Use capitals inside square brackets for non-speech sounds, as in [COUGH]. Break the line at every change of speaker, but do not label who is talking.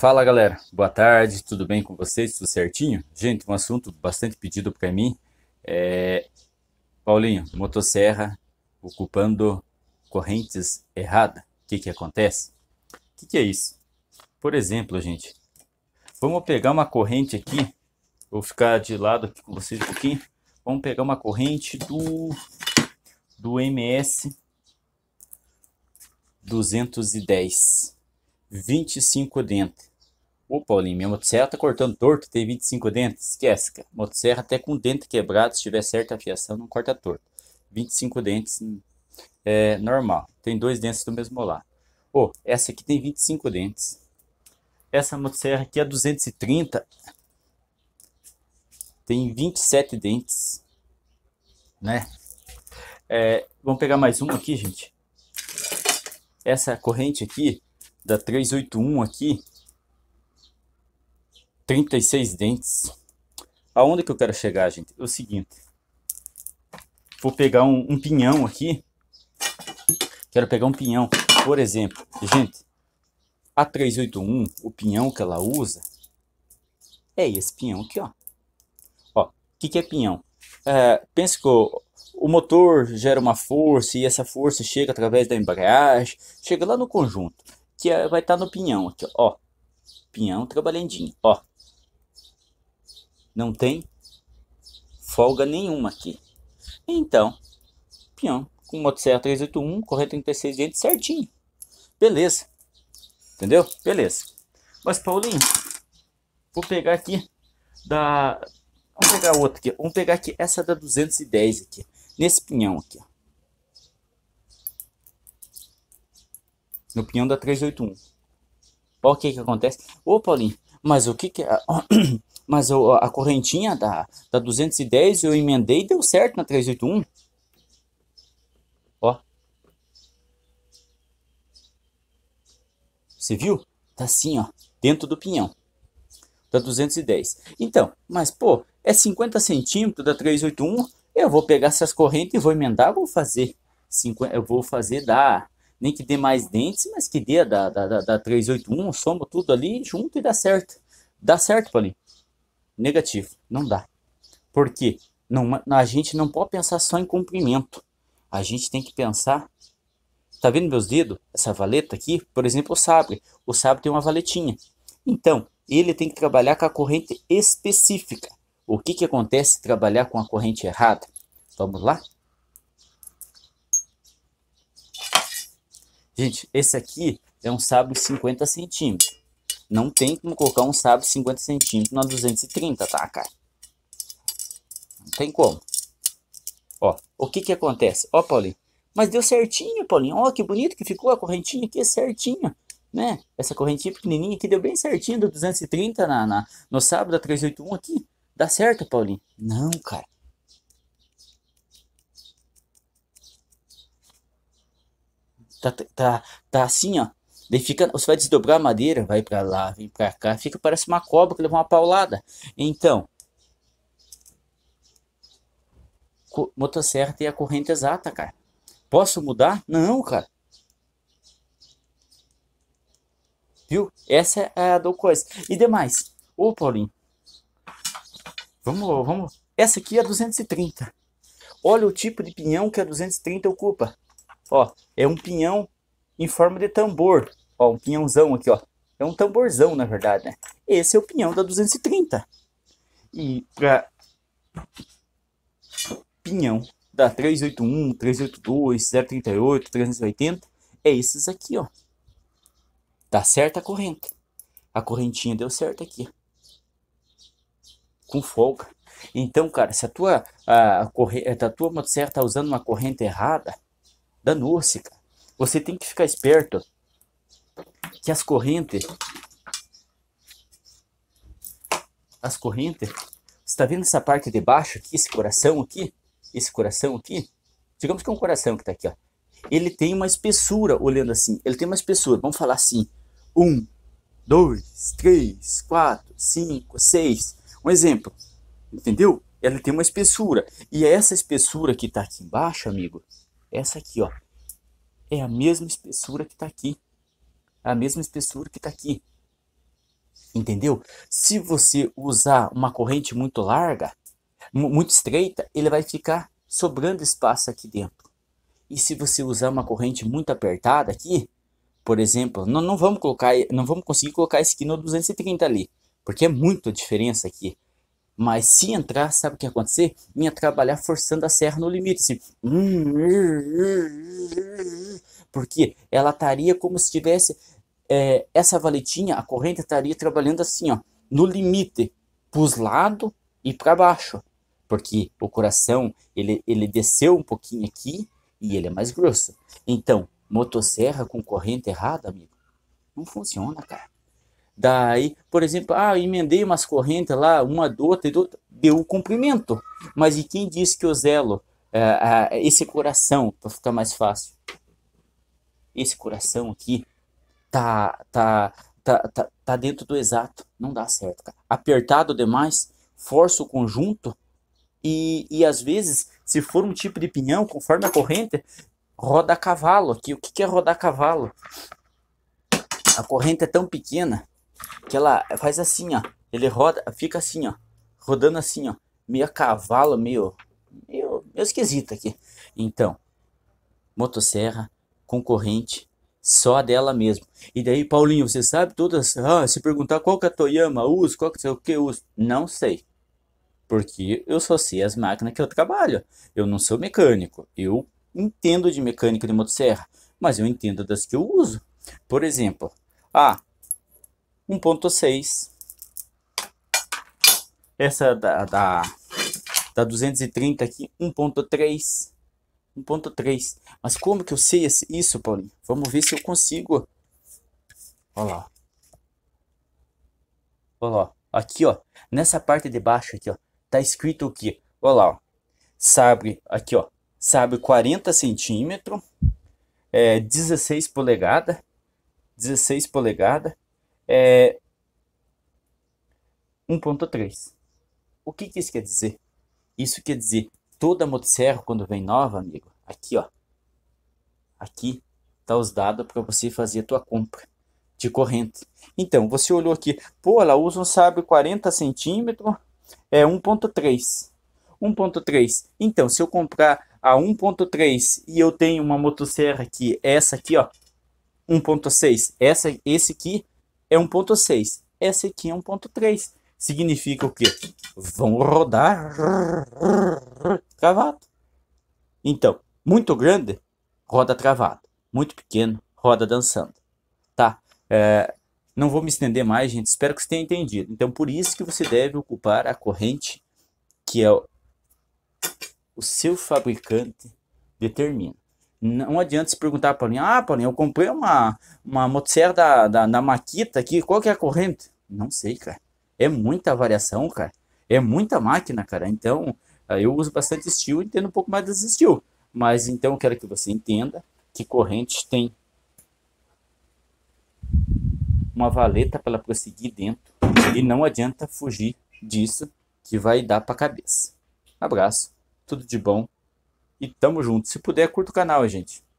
Fala galera, boa tarde, tudo bem com vocês? Tudo certinho? Gente, um assunto bastante pedido para mim é Paulinho, motosserra ocupando correntes errada. O que que acontece? O que, que é isso? Por exemplo, gente, vamos pegar uma corrente aqui, vou ficar de lado aqui com vocês um pouquinho. Vamos pegar uma corrente do do MS 210, 25 dentro. O Paulinho, minha motosserra tá cortando torto, tem 25 dentes. Esquece, cara. Motosserra até com dente quebrado, se tiver certa afiação, não corta torto. 25 dentes hum, é normal. Tem dois dentes do mesmo lado. Ô, essa aqui tem 25 dentes. Essa motosserra aqui é 230. Tem 27 dentes. Né? É, vamos pegar mais uma aqui, gente. Essa corrente aqui, da 381 aqui, 36 dentes. Aonde que eu quero chegar, gente? É o seguinte. Vou pegar um, um pinhão aqui. Quero pegar um pinhão, por exemplo. Gente, a 381, o pinhão que ela usa, é esse pinhão aqui, ó. Ó, o que, que é pinhão? É, pensa que o, o motor gera uma força e essa força chega através da embreagem, chega lá no conjunto, que é, vai estar tá no pinhão aqui, ó. Pinhão trabalhadinho, ó. Não tem folga nenhuma aqui. Então, pinhão com motosserra 381, correr 36 dentes certinho. Beleza. Entendeu? Beleza. Mas, Paulinho, vou pegar aqui da... Vamos pegar outra aqui. Vamos pegar aqui essa da 210 aqui. Nesse pinhão aqui, ó. No pinhão da 381. Olha o que que acontece. Ô, Paulinho, mas o que que... É [CLEARS THROAT] mas a correntinha da, da 210 eu emendei e deu certo na 381. Ó. Você viu? Tá assim, ó, dentro do pinhão. Da 210. Então, mas pô, é 50 centímetros da 381. Eu vou pegar essas correntes e vou emendar, vou fazer. 50, eu vou fazer da nem que dê mais dentes, mas que dê da, da, da, da 381, soma tudo ali junto e dá certo. Dá certo, Paulinho negativo. Não dá. Porque não, a gente não pode pensar só em comprimento. A gente tem que pensar. Tá vendo meus dedos? Essa valeta aqui, por exemplo, o sabre. O sabre tem uma valetinha. Então, ele tem que trabalhar com a corrente específica. O que, que acontece se trabalhar com a corrente errada? Vamos lá? Gente, esse aqui é um sabre 50 centímetros. Não tem como colocar um sábio 50 centímetros na 230, tá, cara? Não tem como. Ó, o que que acontece? Ó, Paulinho, mas deu certinho, Paulinho. Ó, que bonito que ficou a correntinha aqui, certinha, né? Essa correntinha pequenininha aqui deu bem certinho, do 230 na, na, no sábado, da 381 aqui. Dá certo, Paulinho? Não, cara. Tá, tá, tá assim, ó. Daí fica, você vai desdobrar a madeira, vai para lá, vem para cá, fica parece uma cobra que levou uma paulada. Então, motosserra tem a corrente exata, cara. Posso mudar? Não, cara. Viu? Essa é a do coisa. E demais. Ô, Paulinho. Vamos, vamos. Essa aqui é 230. Olha o tipo de pinhão que a 230 ocupa. Ó, é um pinhão em forma de tambor. Ó, um pinhãozão aqui, ó. É um tamborzão, na verdade, né? Esse é o pinhão da 230. E pra pinhão da 381, 382, 038, 380, é esses aqui, ó. Dá tá certa a corrente. A correntinha deu certo aqui. Com folga. Então, cara, se a tua, a, a, é, a tua motosserra tá usando uma corrente errada, danou-se, cara. Você tem que ficar esperto que as correntes, as correntes, está vendo essa parte de baixo aqui, esse coração aqui, esse coração aqui, digamos que é um coração que está aqui, ó. Ele tem uma espessura, olhando assim, ele tem uma espessura, vamos falar assim, um, dois, três, quatro, cinco, seis, um exemplo, entendeu? Ela tem uma espessura, e é essa espessura que está aqui embaixo, amigo, essa aqui, ó, é a mesma espessura que está aqui a mesma espessura que está aqui. Entendeu? Se você usar uma corrente muito larga, muito estreita, ele vai ficar sobrando espaço aqui dentro. E se você usar uma corrente muito apertada aqui, por exemplo, não, não vamos colocar, não vamos conseguir colocar esse aqui no 230 ali, porque é muita diferença aqui. Mas se entrar, sabe o que ia acontecer? Ia trabalhar forçando a serra no limite, assim porque ela estaria como se tivesse é, essa valetinha, a corrente estaria trabalhando assim, ó, no limite, para os lados e para baixo, porque o coração ele, ele desceu um pouquinho aqui e ele é mais grosso. Então, motosserra com corrente errada, amigo, não funciona, cara. Daí, por exemplo, ah, emendei umas correntes lá, uma do outra e do outra, deu o comprimento. Mas e quem disse que o zelo, é, é, esse coração, para ficar mais fácil, esse coração aqui tá, tá, tá, tá, tá dentro do exato. Não dá certo, cara. Apertado demais, força o conjunto e, e às vezes, se for um tipo de pinhão, conforme a corrente, roda a cavalo aqui. O que, que é rodar cavalo? A corrente é tão pequena que ela faz assim, ó. Ele roda, fica assim, ó. Rodando assim, ó. Meio a cavalo, meio, meio, meio esquisito aqui. Então, motosserra, concorrente, só dela mesmo. E daí, Paulinho, você sabe todas? Ah, se perguntar qual que é a Toyama usa, qual que é o que uso não sei. Porque eu só sei as máquinas que eu trabalho. Eu não sou mecânico. Eu entendo de mecânica de motosserra, mas eu entendo das que eu uso. Por exemplo, a 1.6 essa da, da, da 230 aqui, 1.3. 1.3. Mas como que eu sei isso, Paulinho? Vamos ver se eu consigo. Olha lá. Olha lá. Aqui, ó. Nessa parte de baixo aqui, ó. Tá escrito o quê? Olha lá, ó. aqui, ó. Sabe 40 centímetros. É, 16 polegadas. 16 polegadas. É, 1.3. O que, que isso quer dizer? Isso quer dizer, toda motosserra quando vem nova, amigo, Aqui, ó. Aqui tá os dados para você fazer a tua compra de corrente. Então, você olhou aqui, pô, ela usa um sabre 40 centímetros, é 1.3. 1.3. Então, se eu comprar a 1.3 e eu tenho uma motosserra que essa aqui, ó, 1.6, essa esse aqui é 1.6, essa aqui é 1.3. Significa o que Vão rodar travado Então, muito grande, roda travada. Muito pequeno, roda dançando. Tá? É, não vou me estender mais, gente. Espero que você tenha entendido. Então, por isso que você deve ocupar a corrente que é o, o seu fabricante determina. Não adianta se perguntar para mim, ah, Paulinho, eu comprei uma, uma motosserra da, da, da Makita aqui, qual que é a corrente? Não sei, cara. É muita variação, cara. É muita máquina, cara. Então, eu uso bastante steel e entendo um pouco mais desse steel. Mas então eu quero que você entenda que correntes têm uma valeta para prosseguir dentro e não adianta fugir disso que vai dar para cabeça. Abraço, tudo de bom e tamo junto. Se puder, curta o canal, gente.